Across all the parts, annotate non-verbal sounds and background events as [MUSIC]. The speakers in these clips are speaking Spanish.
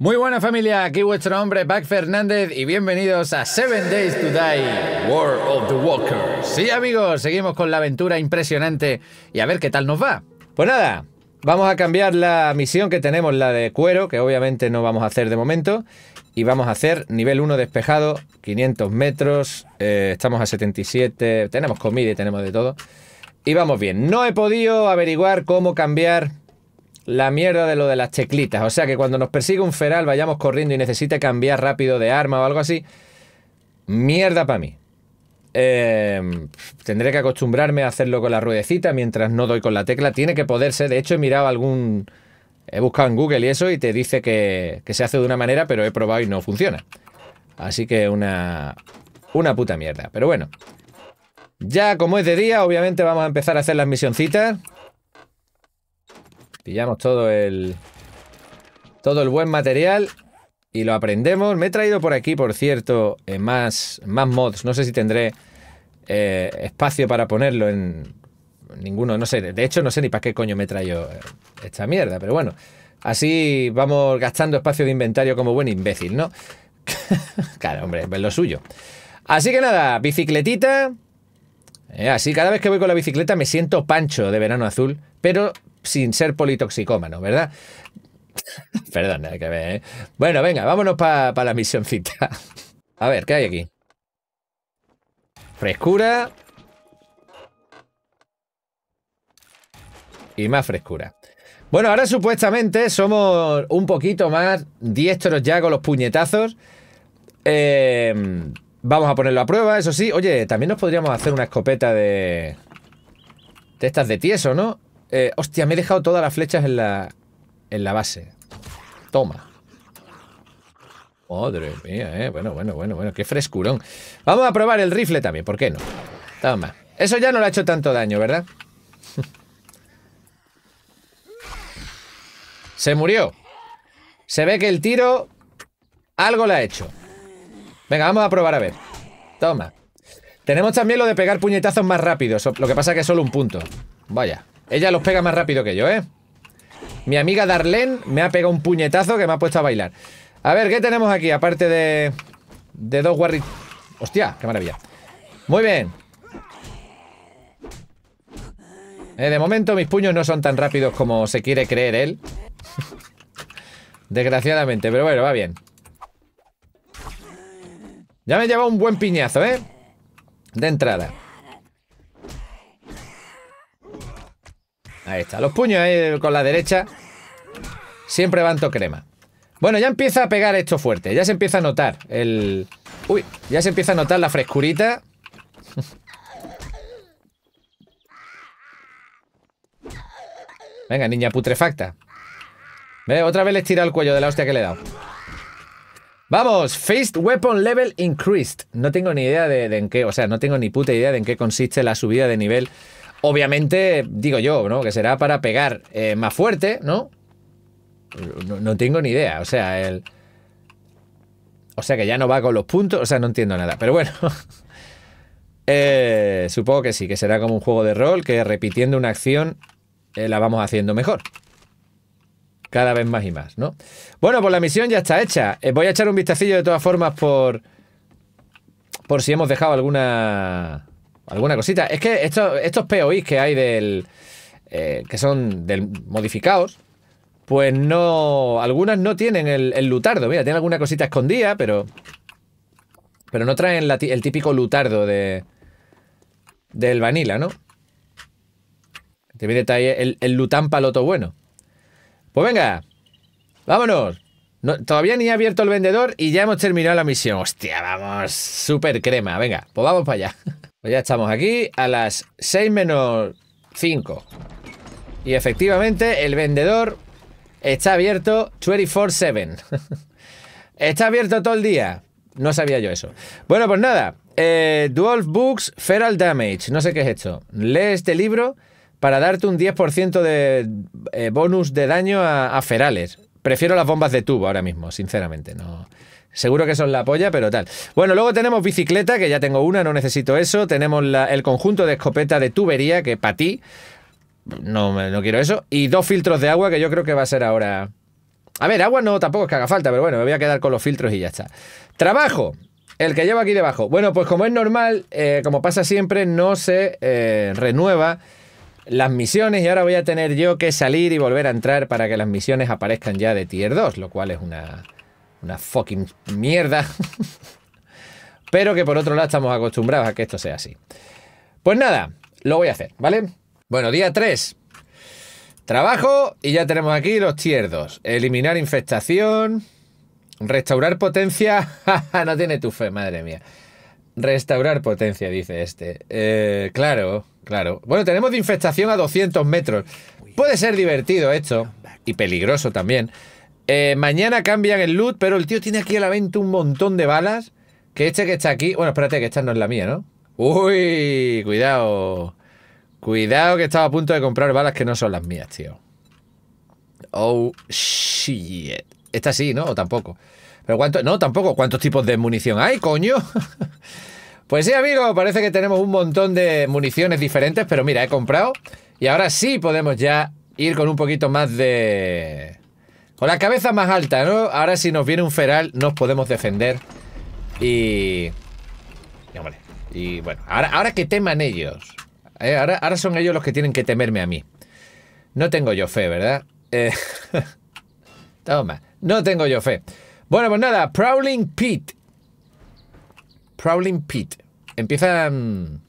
Muy buena familia, aquí vuestro hombre Back Fernández y bienvenidos a 7 Days to Die, War of the Walkers. Sí amigos, seguimos con la aventura impresionante y a ver qué tal nos va. Pues nada, vamos a cambiar la misión que tenemos, la de cuero, que obviamente no vamos a hacer de momento, y vamos a hacer nivel 1 despejado, 500 metros, eh, estamos a 77, tenemos comida y tenemos de todo. Y vamos bien, no he podido averiguar cómo cambiar la mierda de lo de las checlitas. O sea que cuando nos persigue un feral, vayamos corriendo y necesite cambiar rápido de arma o algo así. Mierda para mí. Em, tendré que acostumbrarme a hacerlo con la ruedecita mientras no doy con la tecla. Tiene que poderse. De hecho, he mirado algún. He buscado en Google y eso y te dice que, que se hace de una manera, pero he probado y no funciona. Así que una. Una puta mierda. Pero bueno. Ya como es de día, obviamente vamos a empezar a hacer las misioncitas. Pillamos todo el... Todo el buen material y lo aprendemos. Me he traído por aquí, por cierto, eh, más, más mods. No sé si tendré eh, espacio para ponerlo en ninguno. No sé, de hecho no sé ni para qué coño me he eh, esta mierda, pero bueno. Así vamos gastando espacio de inventario como buen imbécil, ¿no? [LAUGHS] claro, hombre, es lo suyo. Así que nada, bicicletita. así, cada vez que voy con la bicicleta me siento pancho de verano azul, pero sin ser politoxicómano, ¿verdad? [LAUGHS] Perdón, hay que ver. ¿eh? Bueno, venga, vámonos para la misioncita. [LAUGHS] A ver, ¿qué hay aquí? Frescura. Y más frescura. Bueno, ahora supuestamente somos un poquito más diestros ya con los puñetazos. Em, vamos a ponerlo a prueba, eso sí. Oye, también nos podríamos hacer una escopeta de... De estas de tieso, ¿no? Eh, hostia, me he dejado todas las flechas en la, en la base. Toma. Madre mía, eh. Bueno, bueno, bueno, bueno. Qué frescurón. Vamos a probar el rifle también, ¿por qué no? Toma. Eso ya no le ha hecho tanto daño, ¿verdad? [LAUGHS] Se murió. Se ve que el tiro algo le ha hecho. Venga, vamos a probar a ver. Toma. Tenemos también lo de pegar puñetazos más rápidos. Lo que pasa es que es solo un punto. Vaya. Ella los pega más rápido que yo, ¿eh? Mi amiga Darlene me ha pegado un puñetazo que me ha puesto a bailar. A ver, ¿qué tenemos aquí? Aparte de... De dos guarri... Hostia, qué maravilla. Muy bien. Eh, de momento mis puños no son tan rápidos como se quiere creer él. [LAUGHS] Desgraciadamente, pero bueno, va bien. Ya me lleva un buen piñazo, ¿eh? De entrada. Ahí está, los puños ahí con la derecha siempre van to crema. Bueno, ya empieza a pegar esto fuerte, ya se empieza a notar el... Uy, ya se empieza a notar la frescurita. Venga, niña putrefacta. Ve, otra vez le tirado el cuello de la hostia que le he dado. Vamos, Fist Weapon Level Increased. No tengo ni idea de, en qué, o sea, no tengo ni puta idea de en qué consiste la subida de nivel Obviamente, digo yo, ¿no? Que será para pegar eh, más fuerte, ¿no? ¿no? tengo ni idea. O sea, el... O sea, que ya no va con los puntos. O sea, no entiendo nada. Pero bueno. [LAUGHS] Eh, supongo que sí, que será como un juego de rol que repitiendo una acción eh, la vamos haciendo mejor. Cada vez más y más, ¿no? Bueno, pues la misión ya está hecha. voy a echar un vistacillo de todas formas por... Por si hemos dejado alguna alguna cosita. Es que estos, POIs que hay del. Eh, que son del modificados, pues no. Algunas no tienen el, lutardo. Mira, tienen alguna cosita escondida, pero. Pero no traen el típico lutardo de. Del vanilla, ¿no? Te detalle el, lután paloto bueno. Pues venga, vámonos. todavía ni ha abierto el vendedor y ya hemos terminado la misión. Hostia, vamos, súper crema. Venga, pues vamos para allá. [LAUGHS] Pues ya estamos aquí a las 6 menos 5. Y efectivamente el vendedor está abierto 24/7. [LAUGHS] está abierto todo el día. No sabía yo eso. Bueno, pues nada. Eh, Books Feral Damage. No sé qué es esto. Lee este libro para darte un 10% de eh, bonus de daño a ferales. Prefiero las bombas de tubo ahora mismo, sinceramente. No, Seguro que son la polla, pero tal. Bueno, luego tenemos bicicleta, que ya tengo una, no necesito eso. Tenemos el conjunto de escopeta de tubería, que para ti. No, no quiero eso. Y dos filtros de agua, que yo creo que va a ser ahora. A ver, agua no tampoco es que haga falta, pero bueno, me voy a quedar con los filtros y ya está. Trabajo. El que llevo aquí debajo. Bueno, pues como es normal, eh, como pasa siempre, no se eh, renueva las misiones y ahora voy a tener yo que salir y volver a entrar para que las misiones aparezcan ya de tier 2, lo cual es una, una fucking mierda. [LAUGHS] Pero que por otro lado estamos acostumbrados a que esto sea así. Pues nada, lo voy a hacer, ¿vale? Bueno, día 3. Trabajo y ya tenemos aquí los tierdos. Eliminar infestación. Restaurar potencia. [LAUGHS] no tiene tu fe, madre mía. Restaurar potencia, dice este. Eh, claro, claro. Bueno, tenemos de infestación a 200 metros. Puede ser divertido esto. Y peligroso también. Eh, mañana cambian el loot, pero el tío tiene aquí a la venta un montón de balas. Que este que está aquí... Bueno, espérate, que esta no es la mía, ¿no? Uy, cuidado. Cuidado que estaba a punto de comprar balas que no son las mías, tío. Oh, shit. Esta sí, ¿no? O tampoco. Pero cuánto, no, tampoco. ¿Cuántos tipos de munición hay, coño? [LAUGHS] pues sí, amigo, parece que tenemos un montón de municiones diferentes, pero mira, he comprado. Y ahora sí podemos ya ir con un poquito más de... Con la cabeza más alta, ¿no? Ahora si nos viene un feral nos podemos defender. Y... Y bueno, ahora, ahora que teman ellos. ¿eh? Ahora, son ellos los que tienen que temerme a mí. No tengo yo fe, ¿verdad? Eh, [LAUGHS] toma, no tengo yo fe. Bueno, pues nada, Prowling Pit. Prowling Pit. Empiezan...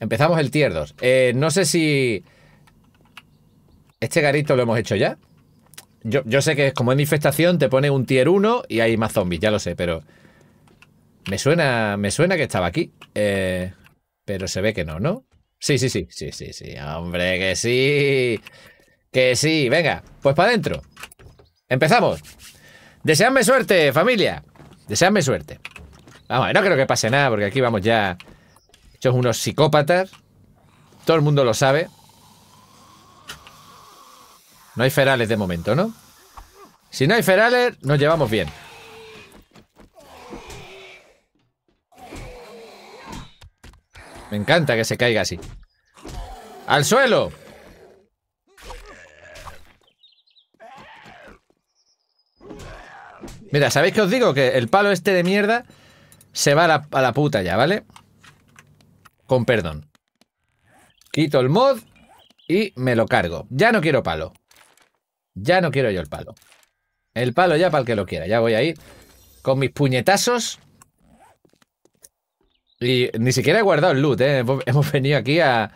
Empezamos el tier 2. Eh, no sé si... ¿Este garito lo hemos hecho ya? Yo, sé que es como en infestación, te pone un tier 1 y hay más zombies, ya lo sé, pero. Me suena, me suena que estaba aquí. Eh, pero se ve que no, ¿no? Sí, sí, sí, sí, sí, sí. Hombre, que sí. Que sí. Venga, pues para adentro. Empezamos. Deseadme suerte, familia. Deseadme suerte. Vamos, no creo que pase nada, porque aquí vamos ya. Hechos unos psicópatas. Todo el mundo lo sabe. No hay ferales de momento, ¿no? Si no hay ferales, nos llevamos bien. Me encanta que se caiga así. ¡Al suelo! Mira, ¿sabéis qué os digo? Que el palo este de mierda se va a la, a la puta ya, ¿vale? Con perdón. Quito el mod y me lo cargo. Ya no quiero palo. Ya no quiero yo el palo. El palo ya para el que lo quiera. Ya voy a ir con mis puñetazos. Y ni siquiera he guardado el loot, ¿eh? Hemos venido aquí a,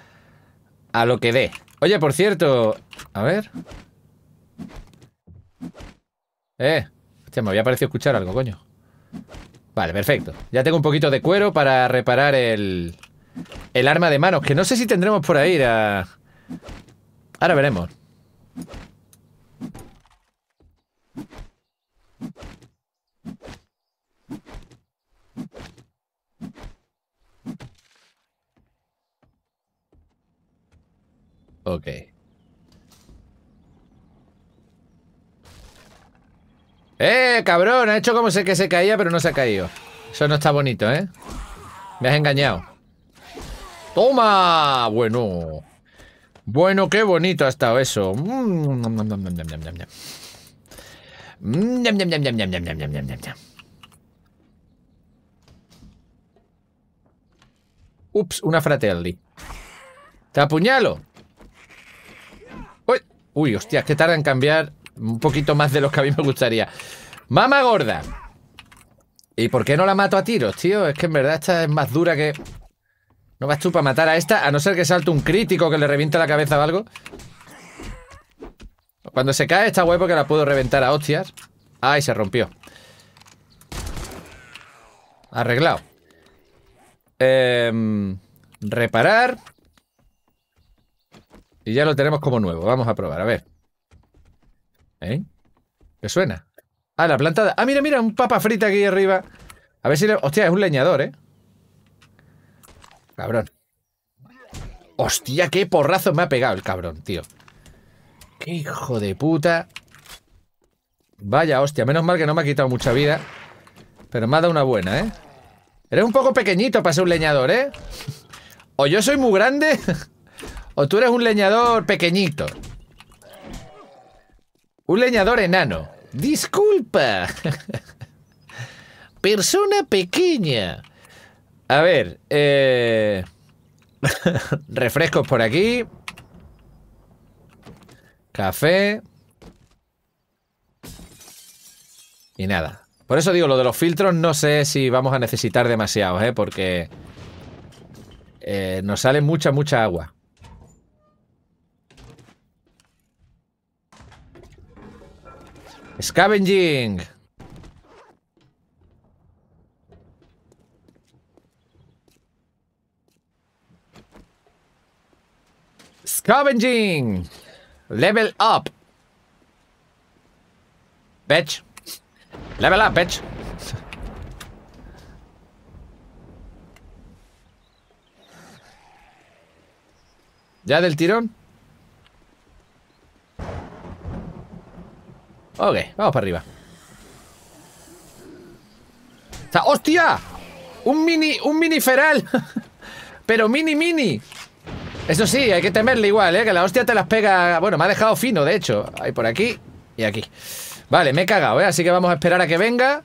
a lo que dé. Oye, por cierto... A ver... Eh... Hostia, me había parecido escuchar algo, coño. Vale, perfecto. Ya tengo un poquito de cuero para reparar el... El arma de manos, que no sé si tendremos por ahí. A... Ahora veremos. Ok. ¡Eh, cabrón! Ha hecho como sé que se caía, pero no se ha caído. Eso no está bonito, ¿eh? Me has engañado. ¡Toma! Bueno. Bueno, qué bonito ha estado eso. Mm, Ups, una Fratelli. ¡Te apuñalo! ¡Uy! Uy, hostias, que tarda en cambiar un poquito más de los que a mí me gustaría. ¡Mama gorda! ¿Y por qué no la mato a tiros, tío? Es que en verdad esta es más dura que... No vas tú para matar a esta, a no ser que salte un crítico que le reviente la cabeza o algo. Cuando se cae está guay porque la puedo reventar a hostias. Ah, y se rompió. Arreglado. Em, reparar. Y ya lo tenemos como nuevo. Vamos a probar, a ver. ¿Eh? ¿Qué suena? Ah, la plantada. Ah, mira, mira, un papa frita aquí arriba. A ver si le... Hostia, es un leñador, ¿eh? Cabrón. Hostia, qué porrazo me ha pegado el cabrón, tío hijo de puta! Vaya hostia, menos mal que no me ha quitado mucha vida. Pero me ha dado una buena, ¿eh? Eres un poco pequeñito para ser un leñador, ¿eh? [LAUGHS] O yo soy muy grande, [LAUGHS] o tú eres un leñador pequeñito. Un leñador enano. Disculpa. [LAUGHS] Persona pequeña. A ver, eh, refrescos por aquí. Café. Y nada. Por eso digo, lo de los filtros no sé si vamos a necesitar demasiados, ¿eh? Porque eh, nos sale mucha, mucha agua. Scavenging. Scavenging. Level up. Bitch. Level up, bitch. ¿Ya del tirón? Ok, vamos para arriba. ¡Hostia! Un mini, un mini feral. [LAUGHS] Pero mini, mini. Eso sí, hay que temerle igual, ¿eh? Que la hostia te las pega... Bueno, me ha dejado fino, de hecho. Hay por aquí y aquí. Vale, me he cagado, ¿eh? Así que vamos a esperar a que venga.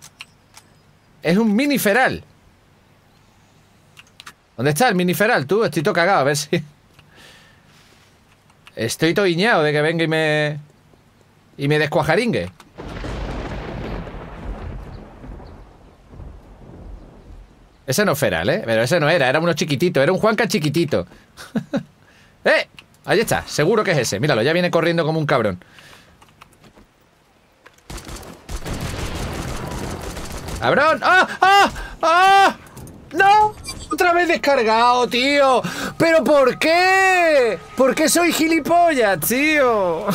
Es un mini feral. ¿Dónde está el mini feral, tú? Estoy todo cagado, a ver si... Estoy todo de que venga y me... Y me descuajaringue. Ese no era, Feral, ¿eh? Pero ese no era, era uno chiquitito, era un Juanca chiquitito. [LAUGHS] ¡Eh! Ahí está, seguro que es ese. Míralo, ya viene corriendo como un cabrón. ¡Cabrón! ¡Ah! ¡Ah! ¡Ah! ¡No! Otra vez descargado, tío. ¿Pero por qué? ¿Por qué soy gilipollas, tío? [LAUGHS]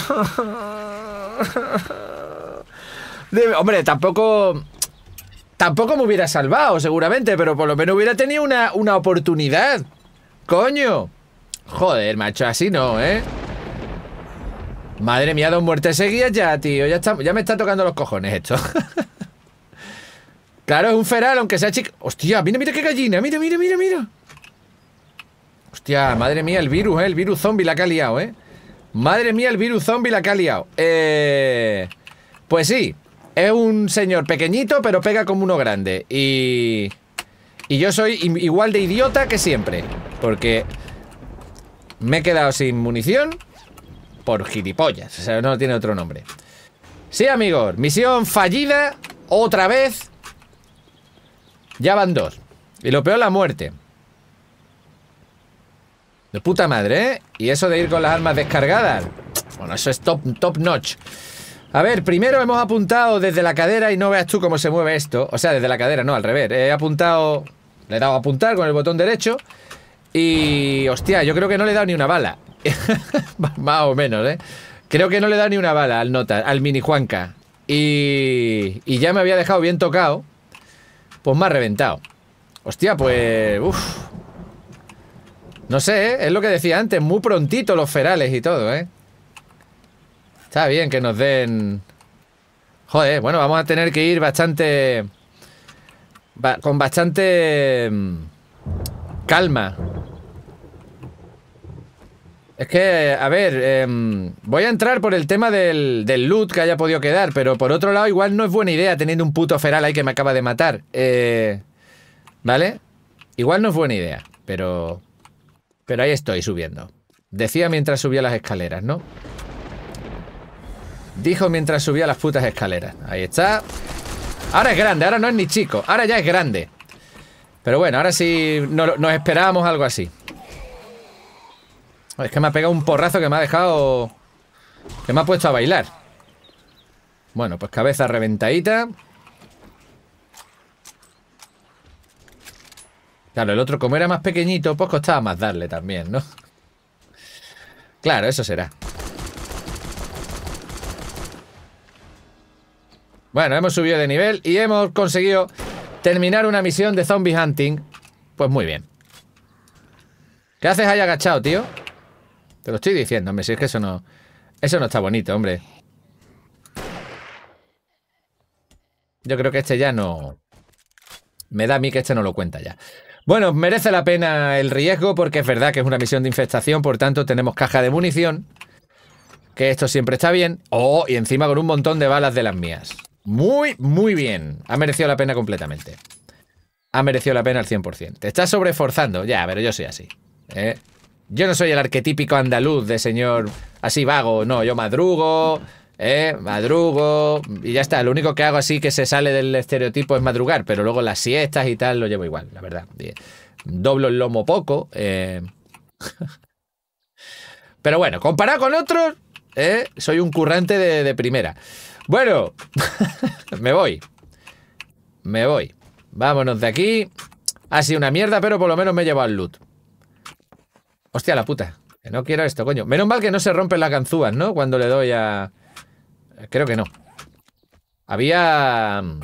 hombre, tampoco... Tampoco me hubiera salvado, seguramente, pero por lo menos hubiera tenido una, una oportunidad. ¡Coño! Joder, macho, así no, ¿eh? Madre mía, dos muertes seguidas ya, tío. Ya, me está tocando los cojones esto. [LAUGHS] claro, es un feral, aunque sea chico. Hostia, mira, mira qué gallina. Mira, mira, mira, mira. Hostia, madre mía, el virus, ¿eh? El virus zombie la ha liado, ¿eh? Madre mía, el virus zombie la ha liado. Eh, pues sí. Es un señor pequeñito, pero pega como uno grande. Y... Y yo soy igual de idiota que siempre. Porque me he quedado sin munición por gilipollas. O sea, no tiene otro nombre. Sí, amigos. Misión fallida. Otra vez. Ya van dos. Y lo peor, la muerte. De puta madre, ¿eh? Y eso de ir con las armas descargadas. Bueno, eso es top, top notch. A ver, primero hemos apuntado desde la cadera y no veas tú cómo se mueve esto. O sea, desde la cadera, no, al revés. He apuntado... Le he dado a apuntar con el botón derecho y... Hostia, yo creo que no le he dado ni una bala. [LAUGHS] Más o menos, ¿eh? Creo que no le he dado ni una bala al nota, al mini Juanca. Y... y ya me había dejado bien tocado. Pues me ha reventado. Hostia, pues... uff. No sé, ¿eh? es lo que decía antes, muy prontito los ferales y todo, ¿eh? Está bien que nos den... Joder, bueno, vamos a tener que ir bastante... con bastante... Mm, calma. Es que, a ver, em, voy a entrar por el tema del, del, loot que haya podido quedar, pero por otro lado igual no es buena idea teniendo un puto feral ahí que me acaba de matar. Eh, ¿Vale? Igual no es buena idea, pero... Pero ahí estoy subiendo. Decía mientras subía las escaleras, ¿no? Dijo mientras subía las putas escaleras. Ahí está. Ahora es grande, ahora no es ni chico. Ahora ya es grande. Pero bueno, ahora sí nos esperábamos algo así. Es que me ha pegado un porrazo que me ha dejado... Que me ha puesto a bailar. Bueno, pues cabeza reventadita. Claro, el otro como era más pequeñito, pues costaba más darle también, ¿no? Claro, eso será. Bueno, hemos subido de nivel y hemos conseguido terminar una misión de zombie hunting. Pues muy bien. ¿Qué haces ahí agachado, tío? Te lo estoy diciendo, hombre, si es que eso no... Eso no está bonito, hombre. Yo creo que este ya no... Me da a mí que este no lo cuenta ya. Bueno, merece la pena el riesgo porque es verdad que es una misión de infestación, por tanto tenemos caja de munición, que esto siempre está bien. Oh, y encima con un montón de balas de las mías. Muy, muy bien. Ha merecido la pena completamente. Ha merecido la pena al 100%. Te estás sobreforzando. Ya, pero yo soy así. ¿eh? Yo no soy el arquetípico andaluz de señor así vago. No, yo madrugo, ¿eh? madrugo. Y ya está. Lo único que hago así que se sale del estereotipo es madrugar. Pero luego las siestas y tal lo llevo igual, la verdad. Doblo el lomo poco. Eh. [LAUGHS] pero bueno, comparado con otros, ¿eh? soy un currante de, de primera. Bueno, me voy. Me voy. Vámonos de aquí. Ha sido una mierda, pero por lo menos me he llevado el loot. Hostia, la puta. Que no quiero esto, coño. Menos mal que no se rompen las ganzúas, ¿no? Cuando le doy a... Creo que no. Había... Mm,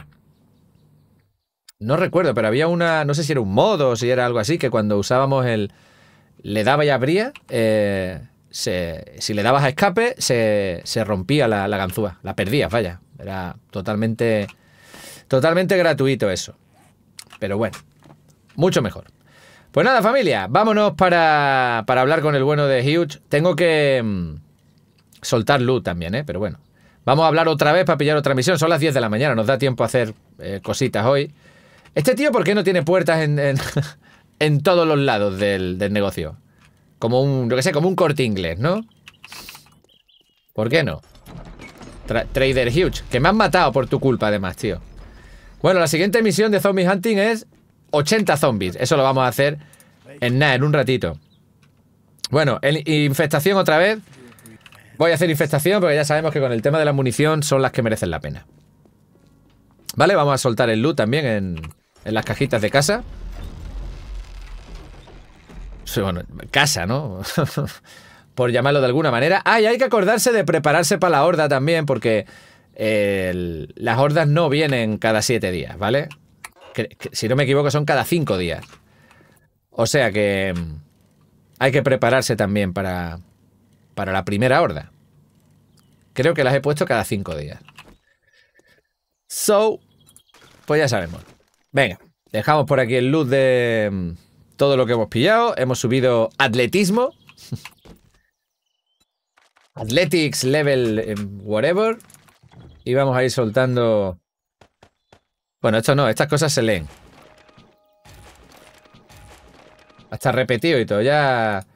no recuerdo, pero había una... No sé si era un modo o si era algo así, que cuando usábamos el... Le daba y abría... Eh si le dabas a escape, se, rompía la, ganzúa, la perdías, vaya. Era totalmente, totalmente gratuito eso. Pero bueno, mucho mejor. Pues nada, familia, vámonos para, para hablar con el bueno de Huge Tengo que mm, soltar luz también, ¿eh? pero bueno. Vamos a hablar otra vez para pillar otra misión. Son las 10 de la mañana, nos da tiempo a hacer eh, cositas hoy. Este tío, ¿por qué no tiene puertas en, [LAUGHS] todos los lados del, del negocio? Como un, yo que sé, como un corte inglés, ¿no? ¿Por qué no? Trader Huge, que me han matado por tu culpa además, tío. Bueno, la siguiente misión de Zombie Hunting es 80 zombies. Eso lo vamos a hacer en en un ratito. Bueno, infestación otra vez. Voy a hacer infestación porque ya sabemos que con el tema de la munición son las que merecen la pena. Vale, vamos a soltar el loot también en, en las cajitas de casa bueno, casa, ¿no? [LAUGHS] Por llamarlo de alguna manera. Ah, y hay que acordarse de prepararse para la horda también, porque eh, las hordas no vienen cada siete días, ¿vale? si no me equivoco, son cada cinco días. O sea que mm, hay que prepararse también para, para la primera horda. Creo que las he puesto cada cinco días. So, pues ya sabemos. Venga, dejamos por aquí el luz de... Mm, todo lo que hemos pillado. Hemos subido atletismo. Athletics level em, whatever. Y vamos a ir soltando... Bueno, esto no, estas cosas se leen. Hasta repetido y todo, ya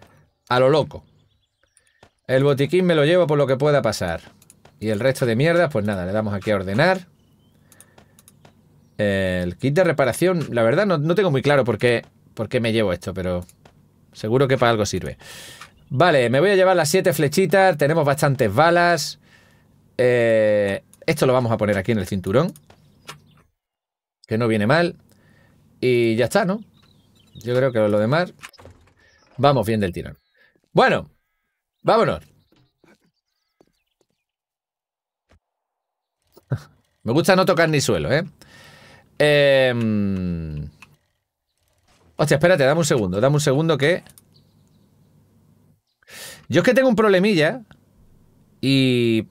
a lo loco. El botiquín me lo llevo por lo que pueda pasar. Y el resto de mierda, pues nada, le damos aquí a ordenar. El kit de reparación, la verdad no, no tengo muy claro porque por qué me llevo esto, pero seguro que para algo sirve. Vale, me voy a llevar las siete flechitas, tenemos bastantes balas. Eh, esto lo vamos a poner aquí en el cinturón, que no viene mal. Y ya está, ¿no? Yo creo que lo demás vamos bien del tirón. Bueno, vámonos. [LAUGHS] Me gusta no tocar ni suelo, ¿eh? eh Hostia, espérate, dame un segundo, dame un segundo que... Yo es que tengo un problemilla y...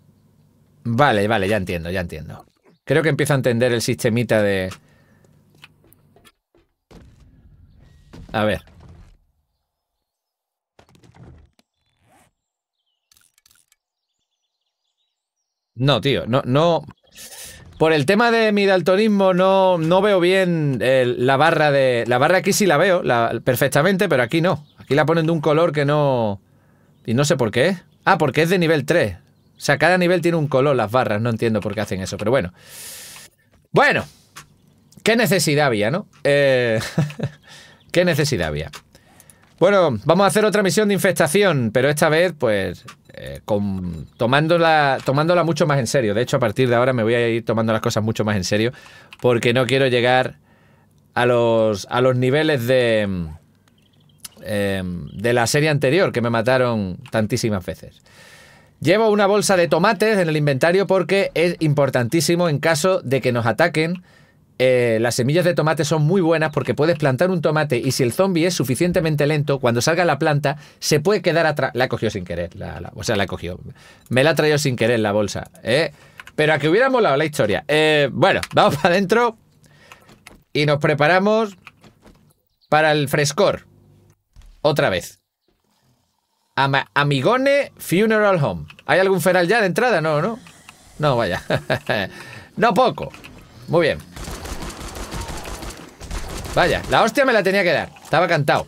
Vale, vale, ya entiendo, ya entiendo. Creo que empiezo a entender el sistemita de... A ver. No, tío, no, no... Por el tema de mi daltonismo no, no veo bien eh, la barra de... La barra aquí sí la veo perfectamente, pero aquí no. Aquí la ponen de un color que no... Y no sé por qué. Ah, porque es de nivel 3. O sea, cada nivel tiene un color, las barras. No entiendo por qué hacen eso, pero bueno. Bueno. ¿Qué necesidad había, no? Eh, [LAUGHS] ¿Qué necesidad había? Bueno, vamos a hacer otra misión de infestación, pero esta vez, pues, eh, tomándola, mucho más en serio. De hecho, a partir de ahora me voy a ir tomando las cosas mucho más en serio porque no quiero llegar a los, a los niveles de, em, de la serie anterior que me mataron tantísimas veces. Llevo una bolsa de tomates en el inventario porque es importantísimo en caso de que nos ataquen eh, las semillas de tomate son muy buenas porque puedes plantar un tomate y si el zombie es suficientemente lento, cuando salga la planta, se puede quedar atrás. La cogió sin querer, o sea, la cogió. Me la ha traído sin querer la bolsa. ¿eh? Pero a que hubiera molado la historia. Eh, bueno, [LAUGHS] vamos para adentro y nos preparamos para el frescor. Otra vez. Amigone Funeral Home. ¿Hay algún feral ya de entrada? No, no. No, vaya. [LAUGHS] no poco. Muy bien. Vaya, la hostia me la tenía que dar. Estaba cantado.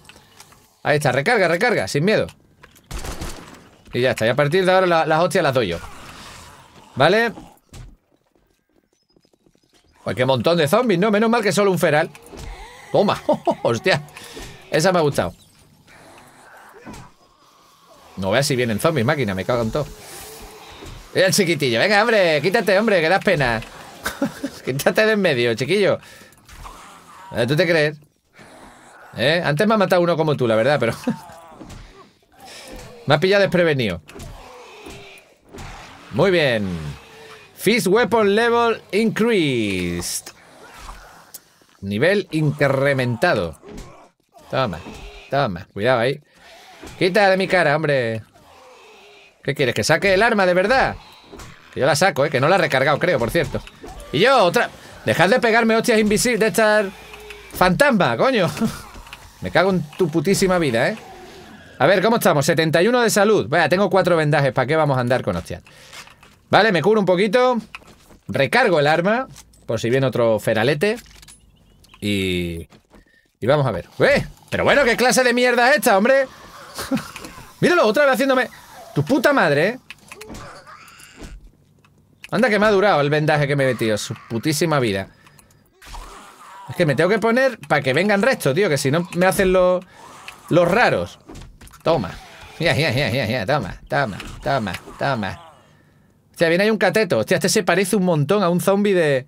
Ahí está, recarga, recarga, sin miedo. Y ya está, y a partir de ahora las hostias las doy yo. ¿Vale? Pues qué montón de zombies, ¿no? Menos mal que solo un feral. Toma, [LAUGHS] hostia. Esa me ha gustado. No veas si vienen zombies, máquina, me cago en todo. Mira el chiquitillo. Venga, hombre, quítate, hombre, que das pena. [LAUGHS] quítate de en medio, chiquillo. Eh, ¿Tú te crees? ¿Eh? Antes me ha matado uno como tú, la verdad, pero... [LAUGHS] me ha pillado desprevenido. Muy bien. Fist Weapon Level Increased. Nivel incrementado. Toma, toma. Cuidado ahí. Quita de mi cara, hombre. ¿Qué quieres? ¿Que saque el arma de verdad? Que yo la saco, ¿eh? Que no la he recargado, creo, por cierto. Y yo, otra... Dejad de pegarme hostias invisibles de estar... ¡Fantasma, coño! Me cago en tu putísima vida, ¿eh? A ver, ¿cómo estamos? 71 de salud. Vaya, tengo cuatro vendajes. ¿Para qué vamos a andar con hostias? Vale, me curo un poquito. Recargo el arma. Por si viene otro feralete. Y... Y vamos a ver. ¡Eh! Pero bueno, ¿qué clase de mierda es esta, hombre? [LAUGHS] Míralo, otra vez haciéndome... Tu puta madre, ¿eh? Anda que me ha durado el vendaje que me he metido. Su putísima vida. Es que me tengo que poner para que vengan restos, tío. Que si no me hacen los, los raros. Toma. Ya, ya, ya, Toma, toma, toma, toma. Hostia, viene ahí un cateto. Hostia, este se parece un montón a un zombie de...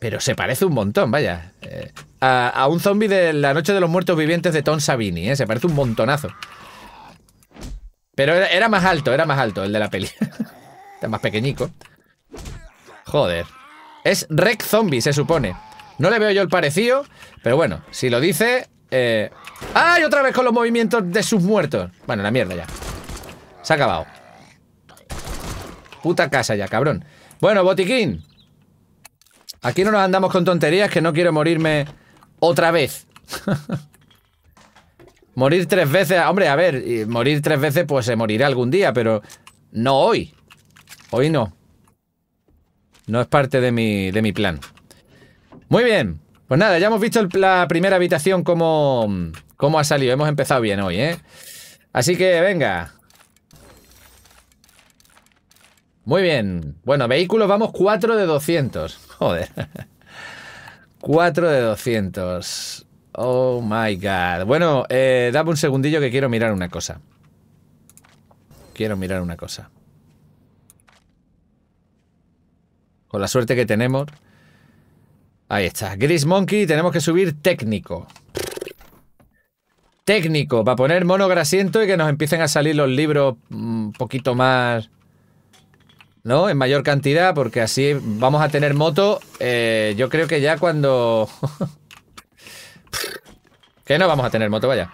Pero se parece un montón, vaya. Eh, a, un zombie de la noche de los muertos vivientes de Tom Sabini ¿eh? Se parece un montonazo. Pero era, era más alto, era más alto el de la peli. [LAUGHS] Está más pequeñico. Joder. Es Rec Zombie, se supone. No le veo yo el parecido, pero bueno, si lo dice... Eh, ¡Ay, otra vez con los movimientos de sus muertos! Bueno, la mierda ya. Se ha acabado. Puta casa ya, cabrón. Bueno, botiquín. Aquí no nos andamos con tonterías, que no quiero morirme otra vez. [LAUGHS] morir tres veces... Hombre, a ver, morir tres veces pues se morirá algún día, pero no hoy. Hoy no. No es parte de mi, de mi plan. Muy bien. Pues nada, ya hemos visto la primera habitación Como ha salido. Hemos empezado bien hoy, ¿eh? Así que venga. Muy bien. Bueno, vehículos vamos 4 de 200. [LAUGHS] Joder. 4 de 200. Oh my god. Bueno, eh, dame un segundillo que quiero mirar una cosa. Quiero mirar una cosa. con la suerte que tenemos. Ahí está. Gris Monkey, tenemos que subir técnico. Técnico, para poner mono grasiento y que nos empiecen a salir los libros un poquito más... ¿No? En mayor cantidad, porque así vamos a tener moto. Eh, yo creo que ya cuando... [LAUGHS] que no vamos a tener moto, vaya.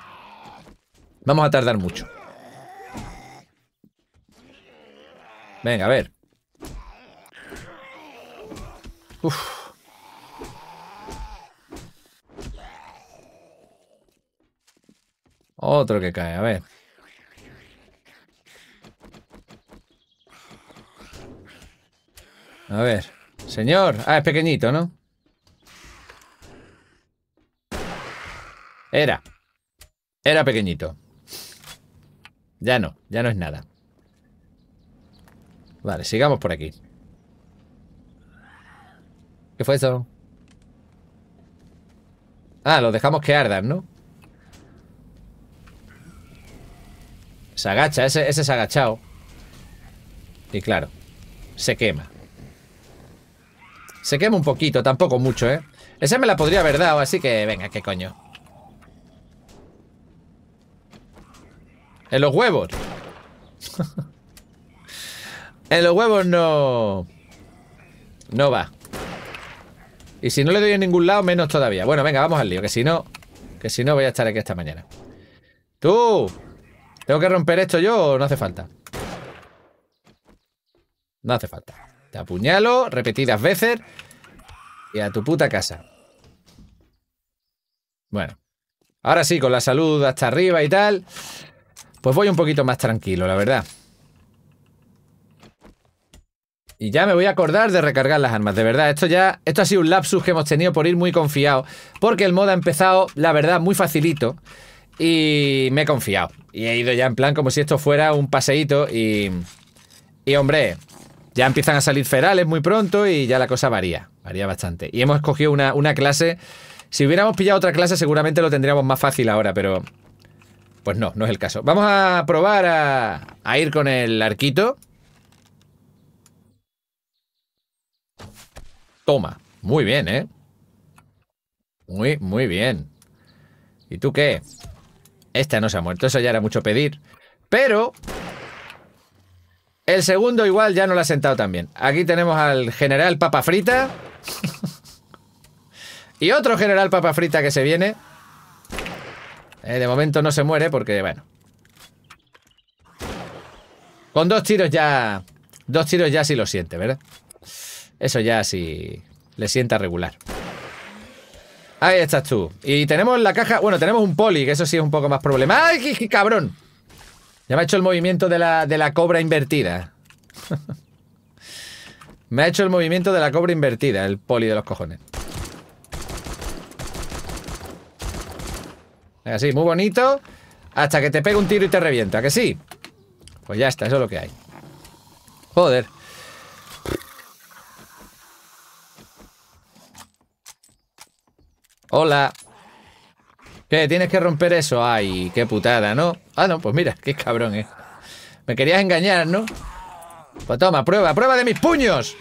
Vamos a tardar mucho. Venga, a ver. Otro que cae, a ver. A ver. Señor. Ah, es pequeñito, ¿no? Era. Era pequeñito. Ya no, ya no es nada. Vale, sigamos por aquí. ¿Qué fue eso? Ah, lo dejamos que ardan, ¿no? Se agacha, ese, es agachado. Y claro, se quema. Se quema un poquito, tampoco mucho, ¿eh? Esa me la podría haber dado, así que venga, qué coño. En los huevos. [LAUGHS] en los huevos no... No va. Y si no le doy en ningún lado, menos todavía. Bueno, venga, vamos al lío, que si no... Que si no voy a estar aquí esta mañana. ¡Tú! ¿Tengo que romper esto yo o no hace falta? No hace falta. Te apuñalo repetidas veces y a tu puta casa. Bueno. Ahora sí, con la salud hasta arriba y tal, pues voy un poquito más tranquilo, la verdad. Y ya me voy a acordar de recargar las armas, de verdad. Esto ya, esto ha sido un lapsus que hemos tenido por ir muy confiado, porque el modo ha empezado, la verdad, muy facilito y me he confiado. Y he ido ya en plan como si esto fuera un paseíto y... Y hombre, ya empiezan a salir ferales muy pronto y ya la cosa varía, varía bastante. Y hemos escogido una, clase... Si hubiéramos pillado otra clase seguramente lo tendríamos más fácil ahora, pero... Pues no, no es el caso. Vamos a probar a, a ir con el arquito. Toma. Muy bien, ¿eh? Muy, muy bien. ¿Y tú qué? Esta no se ha muerto, eso ya era mucho pedir. Pero... El segundo igual ya no lo ha sentado también. Aquí tenemos al general papa frita. [LAUGHS] y otro general papa frita que se viene. Eh, de momento no se muere porque, bueno. Con dos tiros ya... Dos tiros ya sí lo siente, ¿verdad? Eso ya si le sienta regular. Ahí estás tú. Y tenemos la caja... Bueno, tenemos un poli, que eso sí es un poco más problema. ¡Ay, cabrón! Ya me ha hecho el movimiento de la, de la cobra invertida. [LAUGHS] me ha hecho el movimiento de la cobra invertida, el poli de los cojones. Así, muy bonito. Hasta que te pega un tiro y te revienta, ¿que sí? Pues ya está, eso es lo que hay. Joder. Hola. ¿Qué? ¿Tienes que romper eso? Ay, qué putada, ¿no? Ah, no, pues mira, qué cabrón, es. ¿eh? Me querías engañar, ¿no? Pues toma, prueba, prueba de mis puños.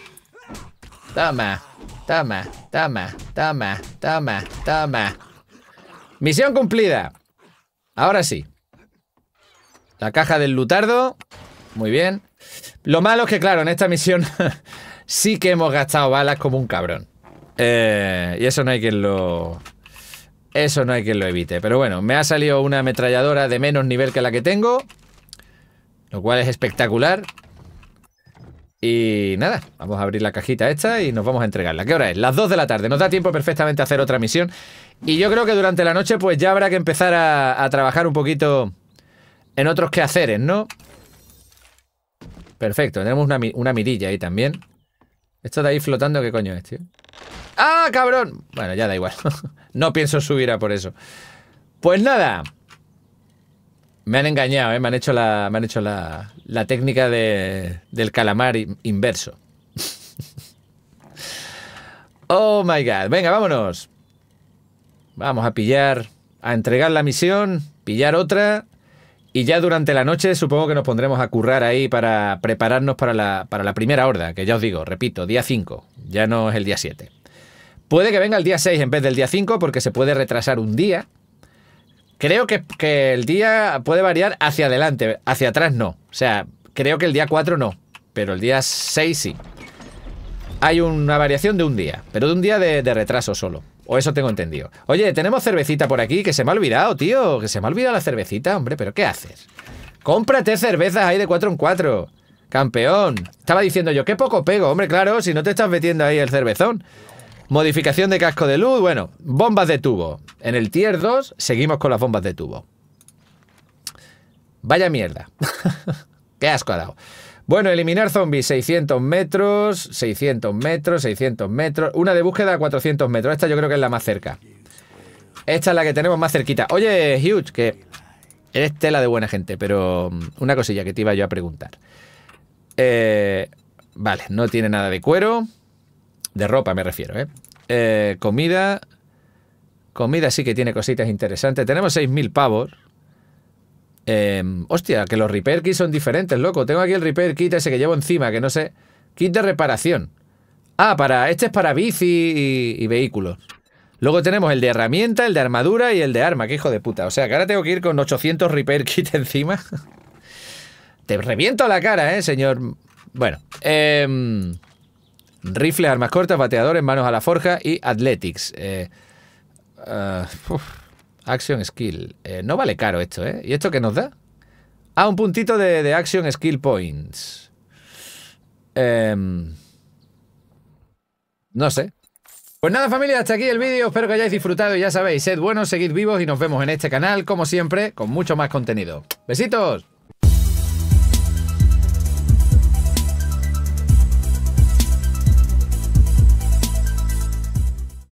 Toma, toma, toma, toma, toma, toma. Misión cumplida. Ahora sí. La caja del lutardo. Muy bien. Lo malo es que, claro, en esta misión [LAUGHS] sí que hemos gastado balas como un cabrón. Eh, y eso no hay quien lo... Eso no hay quien lo evite. Pero bueno, me ha salido una ametralladora de menos nivel que la que tengo. Lo cual es espectacular. Y nada, vamos a abrir la cajita esta y nos vamos a entregarla. ¿Qué hora es? Las 2 de la tarde. Nos da tiempo perfectamente a hacer otra misión. Y yo creo que durante la noche pues ya habrá que empezar a, trabajar un poquito en otros quehaceres, ¿no? Perfecto, tenemos una, una mirilla ahí también. Esto de ahí flotando, ¿qué coño es, tío? ¡Ah, cabrón! Bueno, ya da igual. [LAUGHS] no pienso subir a por eso. Pues nada. Me han engañado, ¿eh? Me han hecho la, me han hecho la, la técnica de, del calamar inverso. [LAUGHS] oh, my God. Venga, vámonos. Vamos a pillar, a entregar la misión, pillar otra y ya durante la noche supongo que nos pondremos a currar ahí para prepararnos para la, primera horda, que ya os digo, repito, día 5, ya no es el día 7. Puede que venga el día 6 en vez del día 5 porque se puede retrasar un día. Creo que, el día puede variar hacia adelante, hacia atrás no. O sea, creo que el día 4 no, pero el día 6 sí. Hay una variación de un día, pero de un día de retraso solo. O eso tengo entendido. Oye, tenemos cervecita por aquí, que se me ha olvidado, tío. Que se me ha olvidado la cervecita, hombre, pero ¿qué haces? Cómprate cervezas ahí de 4 en 4. Campeón. Estaba diciendo yo, qué poco pego, hombre, claro, si no te estás metiendo ahí el cervezón. Modificación de casco de luz, bueno, bombas de tubo. En el tier 2 seguimos con las bombas de tubo. Vaya mierda. [LAUGHS] qué asco ha dado. Bueno, eliminar zombies, 600 metros, 600 metros, 600 metros. Una de búsqueda a 400 metros. Esta yo creo que es la más cerca. Esta es la que tenemos más cerquita. Oye, Huge, que eres tela de buena gente, pero mm, una cosilla que te iba yo a preguntar. Eh, vale, no tiene nada de cuero. De ropa me refiero, eh, eh comida. Comida sí que tiene cositas interesantes. Tenemos 6.000 pavos. Em, hostia, que los repair kits son diferentes, loco. Tengo aquí el repair kit ese que llevo encima, que no sé. Kit de reparación. Ah, para, este es para bici y, vehículos. Luego tenemos el de herramienta, el de armadura y el de arma. Qué hijo de puta. O sea, que ahora tengo que ir con 800 repair kits [LAUGHS] encima. Te reviento la cara, eh, señor. Bueno. Eh, rifles, armas cortas, bateadores, manos a la forja y athletics. Eh, ah, Action Skill. Eh, no vale caro esto, ¿eh? ¿Y esto qué nos da? Ah, un puntito de, Action Skill Points. Em, no sé. Pues nada familia, hasta aquí el vídeo, espero que hayáis disfrutado y ya sabéis, sed buenos, seguid vivos y nos vemos en este canal, como siempre, con mucho más contenido. ¡Besitos!